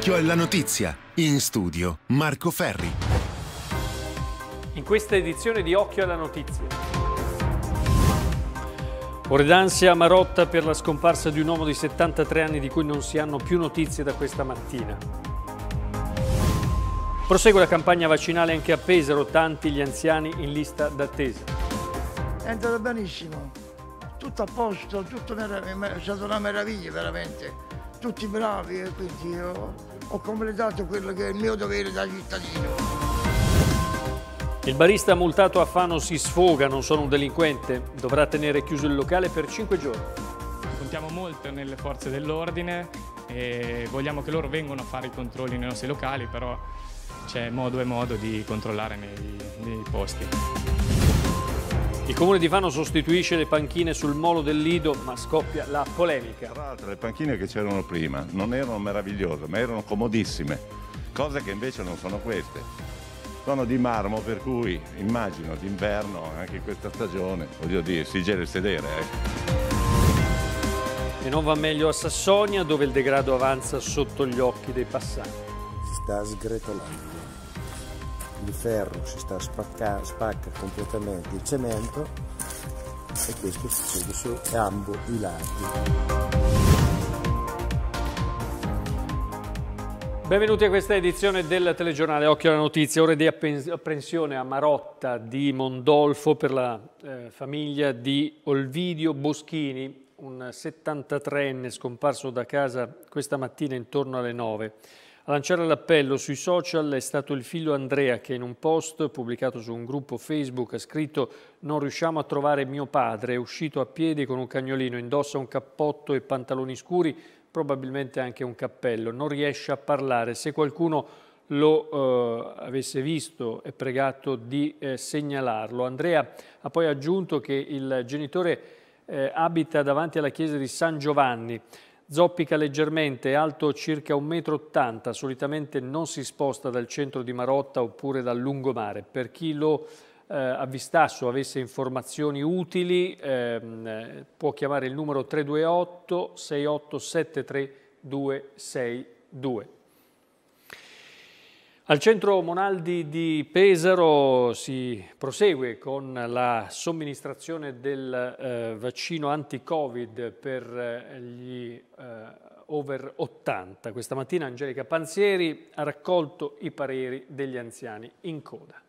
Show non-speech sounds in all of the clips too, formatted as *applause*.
Occhio la notizia. In studio Marco Ferri. In questa edizione di Occhio alla notizia. Ore Ordansia Marotta per la scomparsa di un uomo di 73 anni di cui non si hanno più notizie da questa mattina. Prosegue la campagna vaccinale anche a Pesaro, tanti gli anziani in lista d'attesa. È andato benissimo, tutto a posto, tutto è stata una meraviglia veramente tutti bravi e eh, quindi io ho completato quello che è il mio dovere da cittadino. Il barista multato a Fano si sfoga, non sono un delinquente, dovrà tenere chiuso il locale per 5 giorni. Contiamo molto nelle forze dell'ordine e vogliamo che loro vengano a fare i controlli nei nostri locali, però c'è modo e modo di controllare nei, nei posti. Il comune di Fano sostituisce le panchine sul molo del Lido, ma scoppia la polemica. Tra l'altro le panchine che c'erano prima non erano meravigliose, ma erano comodissime, cose che invece non sono queste. Sono di marmo, per cui immagino d'inverno, anche in questa stagione, voglio dire, si gela il sedere. Eh. E non va meglio a Sassonia, dove il degrado avanza sotto gli occhi dei passanti. sta sgretolando il ferro si sta spacca, spacca completamente il cemento e questo succede su ambo i lati. Benvenuti a questa edizione del telegiornale Occhio alla Notizia, ore di apprensione a Marotta di Mondolfo per la eh, famiglia di Olvidio Boschini, un 73enne scomparso da casa questa mattina intorno alle 9. A lanciare l'appello sui social è stato il figlio Andrea che in un post pubblicato su un gruppo Facebook ha scritto «Non riusciamo a trovare mio padre, è uscito a piedi con un cagnolino, indossa un cappotto e pantaloni scuri, probabilmente anche un cappello, non riesce a parlare. Se qualcuno lo eh, avesse visto e pregato di eh, segnalarlo. Andrea ha poi aggiunto che il genitore eh, abita davanti alla chiesa di San Giovanni Zoppica leggermente, alto circa 1,80 m, solitamente non si sposta dal centro di Marotta oppure dal lungomare. Per chi lo eh, avvistasse o avesse informazioni utili ehm, può chiamare il numero 328 6873 262. Al centro Monaldi di Pesaro si prosegue con la somministrazione del eh, vaccino anti-Covid per eh, gli eh, over 80. Questa mattina Angelica Panzieri ha raccolto i pareri degli anziani in coda.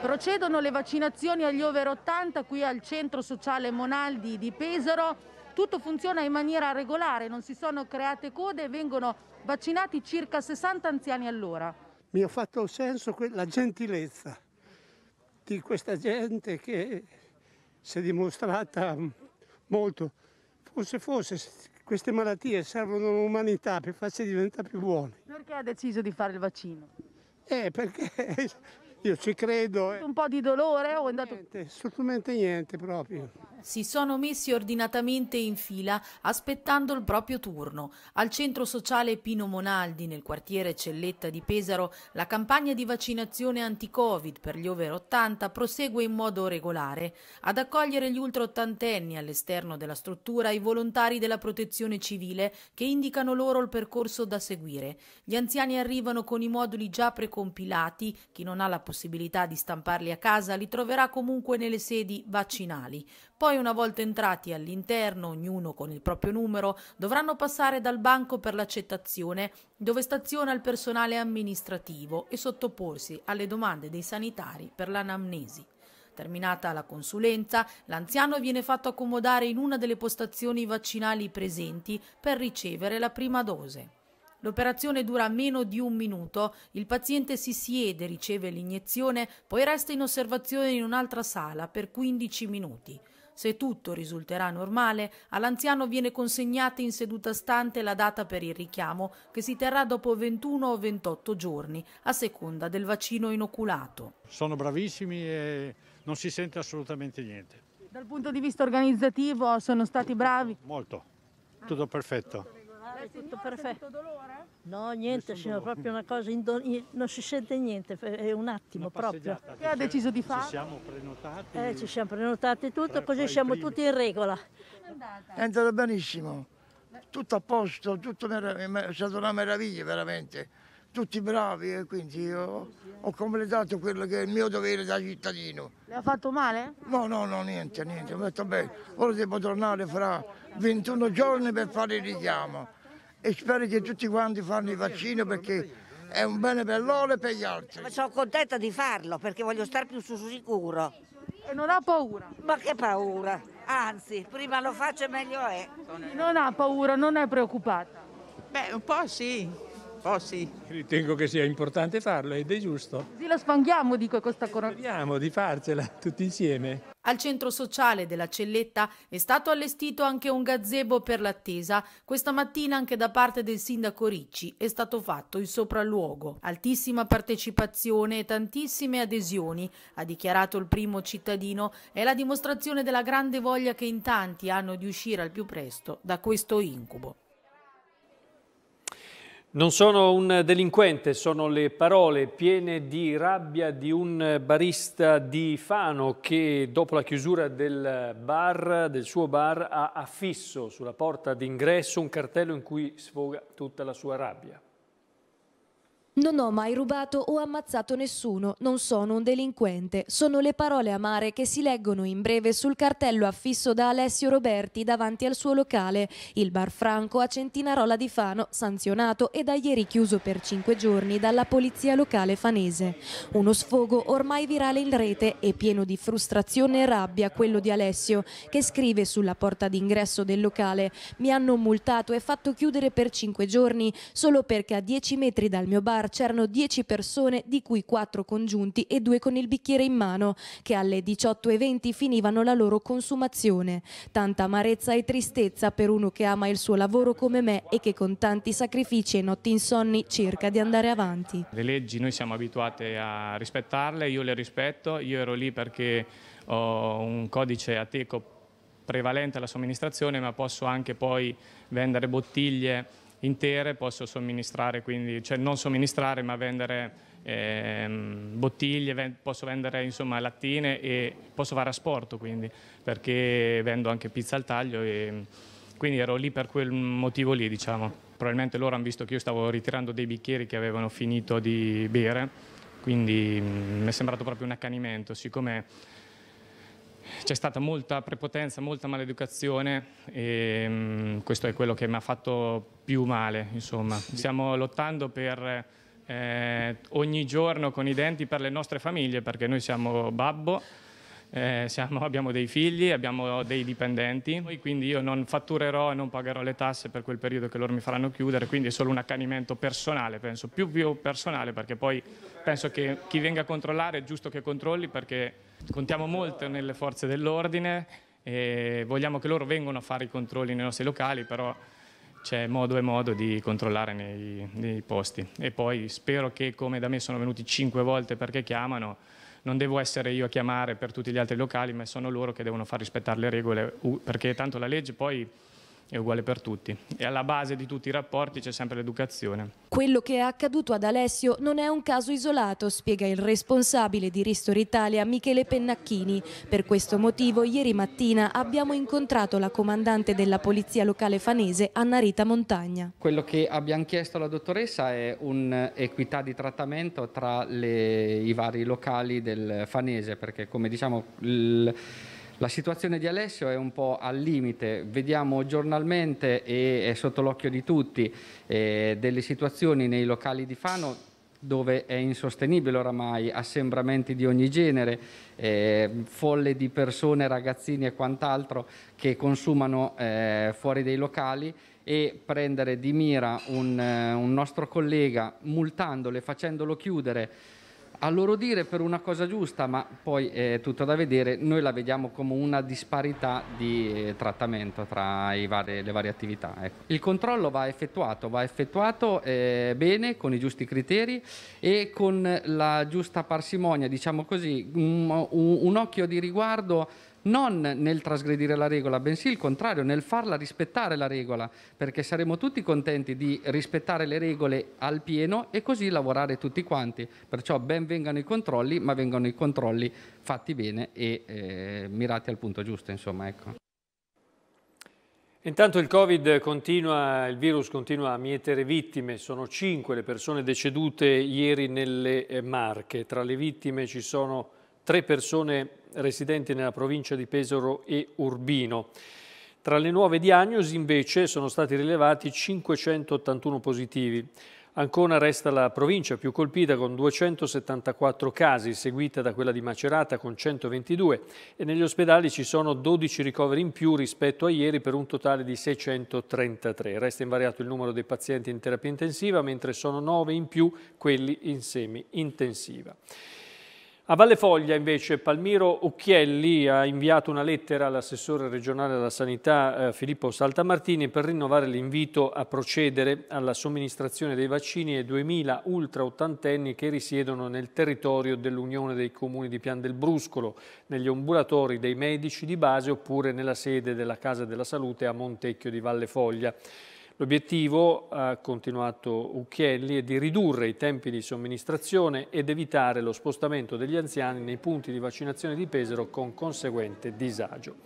Procedono le vaccinazioni agli over 80 qui al centro sociale Monaldi di Pesaro tutto funziona in maniera regolare, non si sono create code e vengono vaccinati circa 60 anziani all'ora. Mi ha fatto senso la gentilezza di questa gente che si è dimostrata molto. Forse, forse queste malattie servono all'umanità per farci diventare più buoni. Perché ha deciso di fare il vaccino? Eh, perché *laughs* io ci credo. Eh. Un po' di dolore Niente, assolutamente niente proprio si sono messi ordinatamente in fila aspettando il proprio turno. Al centro sociale Pino Monaldi, nel quartiere Celletta di Pesaro, la campagna di vaccinazione anti-Covid per gli over 80 prosegue in modo regolare. Ad accogliere gli ultra ottantenni all'esterno della struttura i volontari della protezione civile che indicano loro il percorso da seguire. Gli anziani arrivano con i moduli già precompilati, chi non ha la possibilità di stamparli a casa li troverà comunque nelle sedi vaccinali. Poi una volta entrati all'interno, ognuno con il proprio numero, dovranno passare dal banco per l'accettazione dove staziona il personale amministrativo e sottoporsi alle domande dei sanitari per l'anamnesi. Terminata la consulenza, l'anziano viene fatto accomodare in una delle postazioni vaccinali presenti per ricevere la prima dose. L'operazione dura meno di un minuto, il paziente si siede, riceve l'iniezione, poi resta in osservazione in un'altra sala per 15 minuti se tutto risulterà normale, all'anziano viene consegnata in seduta stante la data per il richiamo, che si terrà dopo 21 o 28 giorni, a seconda del vaccino inoculato. Sono bravissimi e non si sente assolutamente niente. Dal punto di vista organizzativo sono stati bravi? Molto, tutto perfetto. È tutto perfetto. dolore? No, niente, signor, proprio una cosa, indon- non si sente niente, è un attimo proprio. Che ha diciamo. deciso di fare? Ci siamo prenotati. Eh, ci siamo prenotati tutto, fra- così siamo primi. tutti in regola. È andata benissimo, tutto a posto, tutto merav- è stata una meraviglia veramente, tutti bravi e eh, quindi io ho completato quello che è il mio dovere da cittadino. Le ha fatto male? No, no, no, niente, niente, ho detto bene, ora devo tornare fra 21 giorni per fare il richiamo e spero che tutti quanti fanno il vaccino perché è un bene per loro e per gli altri. Ma sono contenta di farlo perché voglio stare più su sicuro. E non ha paura? Ma che paura, anzi, prima lo faccio meglio è. Non ha paura, non è preoccupata? Beh, un po' sì po' oh, sì. Ritengo che sia importante farlo ed è giusto. Sì, la sfanghiamo, dico, questa corona. Speriamo di farcela tutti insieme. Al centro sociale della Celletta è stato allestito anche un gazebo per l'attesa. Questa mattina anche da parte del sindaco Ricci è stato fatto il sopralluogo. Altissima partecipazione e tantissime adesioni, ha dichiarato il primo cittadino, è la dimostrazione della grande voglia che in tanti hanno di uscire al più presto da questo incubo. Non sono un delinquente, sono le parole piene di rabbia di un barista di Fano che dopo la chiusura del, bar, del suo bar ha affisso sulla porta d'ingresso un cartello in cui sfoga tutta la sua rabbia. Non ho mai rubato o ammazzato nessuno, non sono un delinquente. Sono le parole amare che si leggono in breve sul cartello affisso da Alessio Roberti davanti al suo locale, il Bar Franco a Centinarola di Fano, sanzionato e da ieri chiuso per cinque giorni dalla polizia locale fanese. Uno sfogo ormai virale in rete e pieno di frustrazione e rabbia quello di Alessio, che scrive sulla porta d'ingresso del locale: Mi hanno multato e fatto chiudere per cinque giorni solo perché a dieci metri dal mio bar bar c'erano 10 persone, di cui 4 congiunti e 2 con il bicchiere in mano, che alle 18.20 finivano la loro consumazione. Tanta amarezza e tristezza per uno che ama il suo lavoro come me e che con tanti sacrifici e notti insonni cerca di andare avanti. Le leggi noi siamo abituati a rispettarle, io le rispetto, io ero lì perché ho un codice ateco prevalente alla somministrazione ma posso anche poi vendere bottiglie intere, posso somministrare, quindi, cioè non somministrare ma vendere ehm, bottiglie, posso vendere insomma, lattine e posso fare asporto quindi, perché vendo anche pizza al taglio e quindi ero lì per quel motivo lì diciamo. Probabilmente loro hanno visto che io stavo ritirando dei bicchieri che avevano finito di bere, quindi mh, mm, mi è sembrato proprio un accanimento, siccome c'è stata molta prepotenza, molta maleducazione e mh, mm, questo è quello che mi ha fatto più male, insomma. Stiamo lottando per eh, ogni giorno con i denti per le nostre famiglie perché noi siamo babbo, eh, siamo, *laughs* abbiamo dei figli, abbiamo dei dipendenti, quindi io non fatturerò e non pagherò le tasse per quel periodo che loro mi faranno chiudere, quindi è solo un accanimento personale, penso, più, più personale perché poi penso che chi venga a controllare è giusto che controlli perché Contiamo molto nelle forze dell'ordine e vogliamo che loro vengano a fare i controlli nei nostri locali, però c'è modo e modo di controllare nei, nei, posti. E poi spero che come da me sono venuti cinque volte perché chiamano, non devo essere io a chiamare per tutti gli altri locali, ma sono loro che devono far rispettare le regole, perché tanto la legge poi è uguale per tutti. E alla base di tutti i rapporti c'è sempre l'educazione. Quello che è accaduto ad Alessio non è un caso isolato, spiega il responsabile di Ristor Italia Michele Pennacchini. Per questo motivo ieri mattina abbiamo incontrato la comandante della polizia locale fanese Anna Rita Montagna. Quello che abbiamo chiesto alla dottoressa è un'equità di trattamento tra le, i vari locali del fanese perché come diciamo il la situazione di Alessio è un po' al limite, vediamo giornalmente e è sotto l'occhio di tutti eh, delle situazioni nei locali di Fano dove è insostenibile oramai, assembramenti di ogni genere, eh, folle di persone, ragazzini e quant'altro che consumano eh, fuori dei locali e prendere di mira un, eh, un nostro collega multandolo e facendolo chiudere a loro dire per una cosa giusta, ma poi è tutto da vedere, noi la vediamo come una disparità di eh, trattamento tra vari, le varie attività. Ecco. Il controllo va effettuato, va effettuato eh, bene, con i giusti criteri e con la giusta parsimonia, diciamo così, un, un occhio di riguardo non nel trasgredire la regola, bensì il contrario, nel farla rispettare la regola, perché saremo tutti contenti di rispettare le regole al pieno e così lavorare tutti quanti. Perciò ben vengano i controlli, ma vengano i controlli fatti bene e eh, mirati al punto giusto, insomma, ecco. Intanto il Covid continua, il virus continua a mietere vittime, sono cinque le persone decedute ieri nelle eh, Marche, tra le vittime ci sono tre persone residenti nella provincia di Pesaro e Urbino. Tra le nuove diagnosi invece sono stati rilevati 581 positivi. Ancona resta la provincia più colpita con 274 casi, seguita da quella di Macerata con 122 e negli ospedali ci sono 12 ricoveri in più rispetto a ieri per un totale di 633. Resta invariato il numero dei pazienti in terapia intensiva mentre sono 9 in più quelli in semi intensiva. A Valle Foglia invece Palmiro Ucchielli ha inviato una lettera all'assessore regionale della sanità eh, Filippo Saltamartini per rinnovare l'invito a procedere alla somministrazione dei vaccini ai 2.000 ultraottantenni che risiedono nel territorio dell'Unione dei Comuni di Pian del Bruscolo, negli ambulatori dei medici di base oppure nella sede della Casa della Salute a Montecchio di Valle Foglia. L'obiettivo, ha continuato Ucchielli, è di ridurre i tempi di somministrazione ed evitare lo spostamento degli anziani nei punti di vaccinazione di Pesaro con conseguente disagio.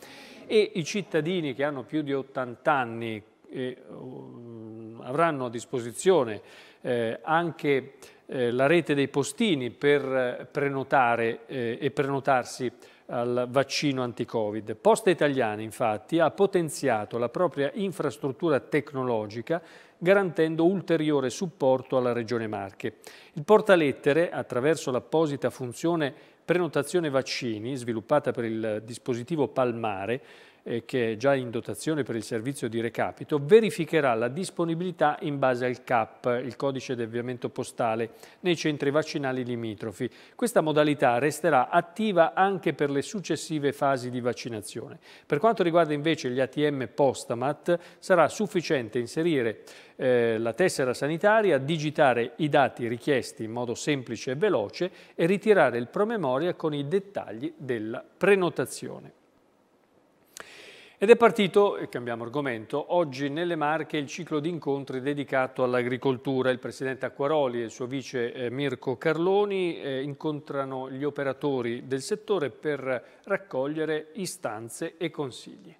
E i cittadini che hanno più di 80 anni e, eh, um, avranno a disposizione eh, anche eh, la rete dei postini per eh, prenotare eh, e prenotarsi al vaccino anti-Covid. Poste Italiane, infatti, ha potenziato la propria infrastruttura tecnologica garantendo ulteriore supporto alla Regione Marche. Il portalettere, attraverso l'apposita funzione prenotazione vaccini, sviluppata per il dispositivo Palmare, eh, che è già in dotazione per il servizio di recapito, verificherà la disponibilità in base al CAP, il codice di avviamento postale, nei centri vaccinali limitrofi. Questa modalità resterà attiva anche per le successive fasi di vaccinazione. Per quanto riguarda invece gli ATM Postamat, sarà sufficiente inserire eh, la tessera sanitaria, digitare i dati richiesti in modo semplice e veloce e ritirare il promemoria con i dettagli della prenotazione. Ed è partito, e cambiamo argomento, oggi nelle Marche il ciclo di incontri dedicato all'agricoltura. Il Presidente Acquaroli e il suo vice eh, Mirko Carloni eh, incontrano gli operatori del settore per raccogliere istanze e consigli.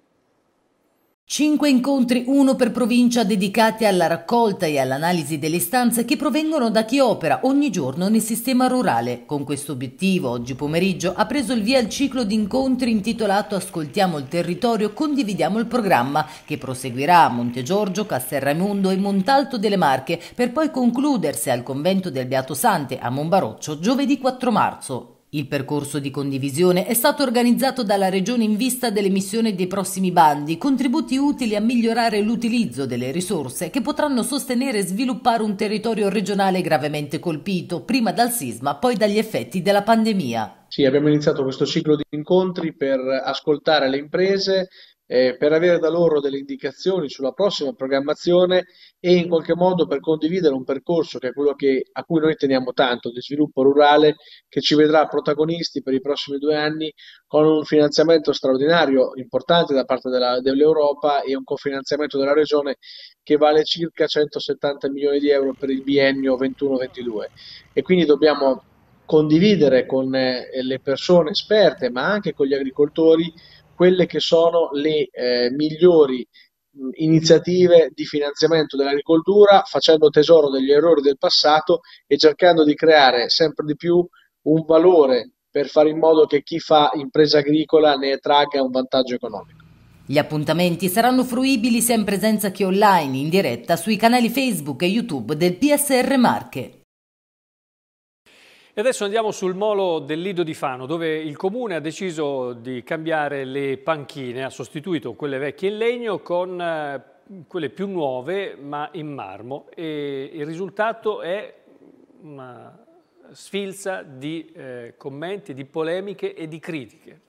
Cinque incontri, uno per provincia, dedicati alla raccolta e all'analisi delle istanze che provengono da chi opera ogni giorno nel sistema rurale. Con questo obiettivo, oggi pomeriggio, ha preso il via il ciclo di incontri intitolato Ascoltiamo il territorio, condividiamo il programma, che proseguirà a Monte Giorgio, Castelraimondo e Montalto delle Marche, per poi concludersi al convento del Beato Sante a Monbaroccio giovedì 4 marzo. Il percorso di condivisione è stato organizzato dalla Regione in vista dell'emissione dei prossimi bandi, contributi utili a migliorare l'utilizzo delle risorse che potranno sostenere e sviluppare un territorio regionale gravemente colpito, prima dal sisma, poi dagli effetti della pandemia. Sì, abbiamo iniziato questo ciclo di incontri per ascoltare le imprese, eh, per avere da loro delle indicazioni sulla prossima programmazione e in qualche modo per condividere un percorso che è quello che, a cui noi teniamo tanto, di sviluppo rurale, che ci vedrà protagonisti per i prossimi due anni con un finanziamento straordinario importante da parte della, dell'Europa e un cofinanziamento della Regione che vale circa 170 milioni di euro per il biennio 21-22 e quindi dobbiamo condividere con eh, le persone esperte ma anche con gli agricoltori quelle che sono le eh, migliori iniziative di finanziamento dell'agricoltura facendo tesoro degli errori del passato e cercando di creare sempre di più un valore per fare in modo che chi fa impresa agricola ne tragga un vantaggio economico. Gli appuntamenti saranno fruibili sia in presenza che online, in diretta sui canali Facebook e YouTube del PSR Marche. E adesso andiamo sul molo del Lido di Fano, dove il comune ha deciso di cambiare le panchine, ha sostituito quelle vecchie in legno con eh, quelle più nuove ma in marmo e il risultato è una sfilza di eh, commenti, di polemiche e di critiche.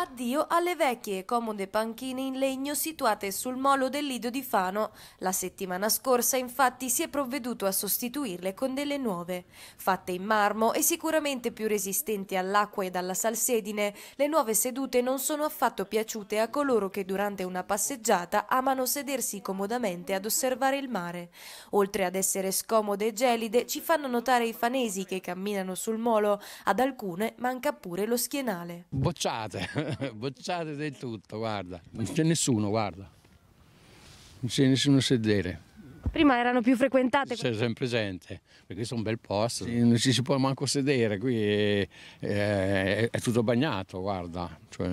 addio alle vecchie e comode panchine in legno situate sul molo del Lido di Fano. La settimana scorsa infatti si è provveduto a sostituirle con delle nuove. Fatte in marmo e sicuramente più resistenti all'acqua e alla salsedine, le nuove sedute non sono affatto piaciute a coloro che durante una passeggiata amano sedersi comodamente ad osservare il mare. Oltre ad essere scomode e gelide, ci fanno notare i fanesi che camminano sul molo, ad alcune manca pure lo schienale. Bocciate! *laughs* bocciate del tutto, guarda. Non c'è nessuno, guarda. Non c'è nessuno a sedere. Prima erano più frequentate? C'è sempre gente, perché questo è un bel posto. Non ci si può manco sedere, qui è, è, è tutto bagnato, guarda. Cioè,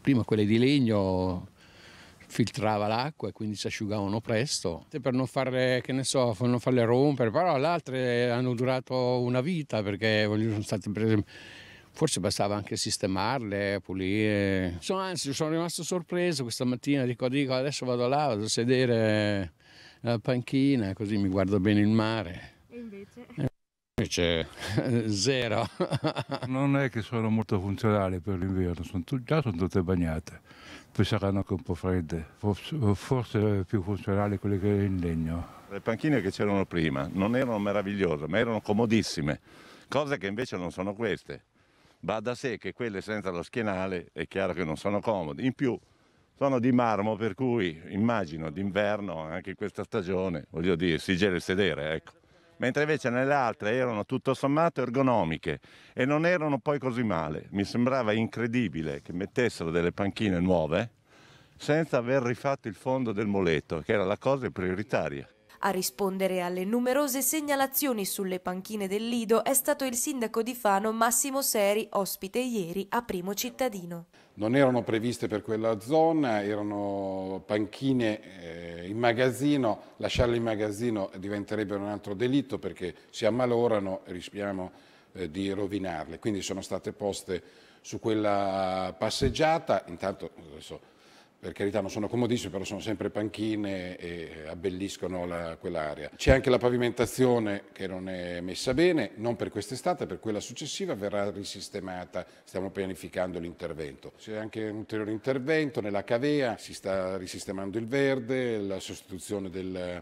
prima quelle di legno filtrava l'acqua e quindi si asciugavano presto per non farle, che ne so, non farle rompere, però le altre hanno durato una vita perché voglio, sono state prese Forse bastava anche sistemarle, pulire. Insomma, anzi, sono rimasto sorpreso questa mattina, dico, dico adesso vado là, vado a sedere nella panchina, così mi guardo bene il mare. E invece? invece *laughs* zero. *laughs* non è che sono molto funzionali per l'inverno, sono già sono tutte bagnate, poi saranno anche un po' fredde, forse, forse più funzionali quelle che in legno. Le panchine che c'erano prima non erano meravigliose, ma erano comodissime, cose che invece non sono queste. Va da sé che quelle senza lo schienale è chiaro che non sono comodi. In più sono di marmo, per cui immagino d'inverno, anche questa stagione, voglio dire, si gela il sedere, ecco. Mentre invece nelle altre erano tutto sommato ergonomiche e non erano poi così male. Mi sembrava incredibile che mettessero delle panchine nuove senza aver rifatto il fondo del moleto, che era la cosa prioritaria. A rispondere alle numerose segnalazioni sulle panchine del Lido è stato il sindaco di Fano Massimo Seri, ospite ieri a Primo Cittadino. Non erano previste per quella zona, erano panchine eh, in magazzino, lasciarle in magazzino diventerebbe un altro delitto perché si ammalorano e rischiamo eh, di rovinarle. Quindi sono state poste su quella passeggiata, intanto adesso per carità non sono comodissime, però sono sempre panchine e abbelliscono la, quell'area. C'è anche la pavimentazione che non è messa bene, non per quest'estate, per quella successiva verrà risistemata, stiamo pianificando l'intervento. C'è anche un ulteriore intervento nella cavea, si sta risistemando il verde, la sostituzione del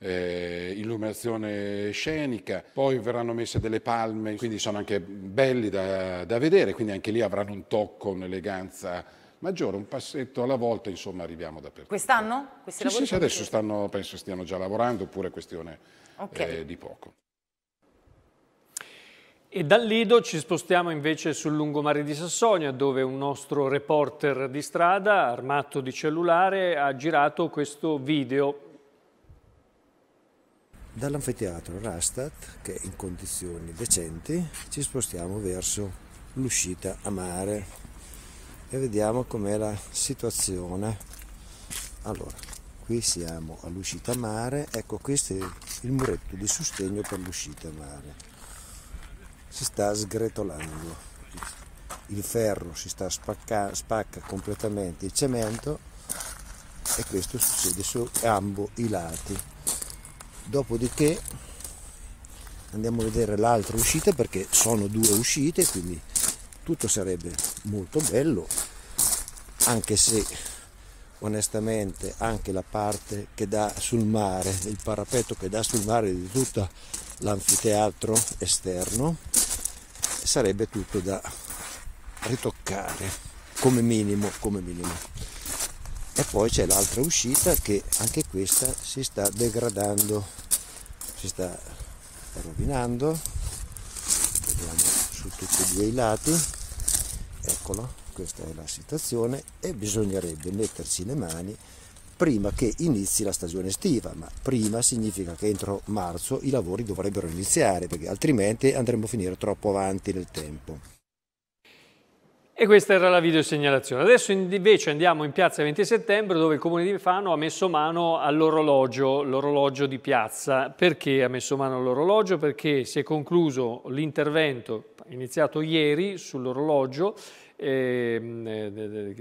eh, illuminazione scenica, poi verranno messe delle palme, quindi sono anche belli da, da vedere, quindi anche lì avranno un tocco, un'eleganza maggiore, un passetto alla volta, insomma arriviamo dappertutto. Quest'anno? Sì, sì, sì, adesso stanno, penso stiano già lavorando, oppure è questione okay. eh, di poco. E dal Lido ci spostiamo invece sul lungomare di Sassonia dove un nostro reporter di strada, armato di cellulare, ha girato questo video. Dall'anfiteatro Rastat, che è in condizioni decenti, ci spostiamo verso l'uscita a mare e vediamo com'è la situazione allora qui siamo all'uscita mare ecco questo è il muretto di sostegno per l'uscita mare si sta sgretolando il ferro si sta spacca, spacca completamente il cemento e questo succede su ambo i lati dopodiché andiamo a vedere l'altra uscita perché sono due uscite quindi tutto sarebbe molto bello anche se onestamente anche la parte che dà sul mare, il parapetto che dà sul mare di tutto l'anfiteatro esterno, sarebbe tutto da ritoccare come minimo, come minimo. E poi c'è l'altra uscita che anche questa si sta degradando, si sta rovinando, vediamo su tutti e due i lati, eccolo, questa è la situazione e bisognerebbe metterci le mani prima che inizi la stagione estiva, ma prima significa che entro marzo i lavori dovrebbero iniziare, perché altrimenti andremo a finire troppo avanti nel tempo. E questa era la videosegnalazione. Adesso invece andiamo in piazza 20 settembre dove il comune di Fano ha messo mano all'orologio, l'orologio di piazza. Perché ha messo mano all'orologio? Perché si è concluso l'intervento iniziato ieri sull'orologio Ehm, eh, e,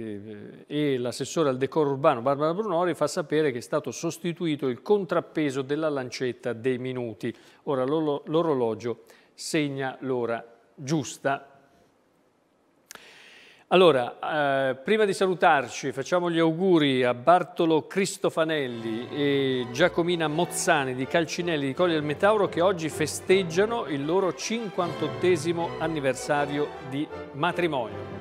eh, e l'assessore al decoro urbano Barbara Brunori fa sapere che è stato sostituito il contrappeso della lancetta dei minuti. Ora l'orologio segna l'ora giusta. Allora, eh, prima di salutarci facciamo gli auguri a Bartolo Cristofanelli e Giacomina Mozzani di Calcinelli di Colli del Metauro che oggi festeggiano il loro 58 anniversario di matrimonio.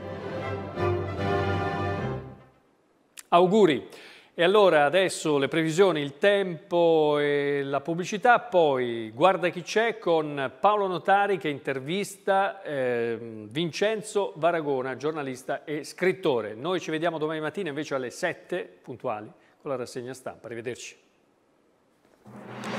Auguri! E allora adesso le previsioni, il tempo e la pubblicità, poi guarda chi c'è con Paolo Notari che intervista eh, Vincenzo Varagona, giornalista e scrittore. Noi ci vediamo domani mattina invece alle 7 puntuali con la rassegna stampa. Arrivederci.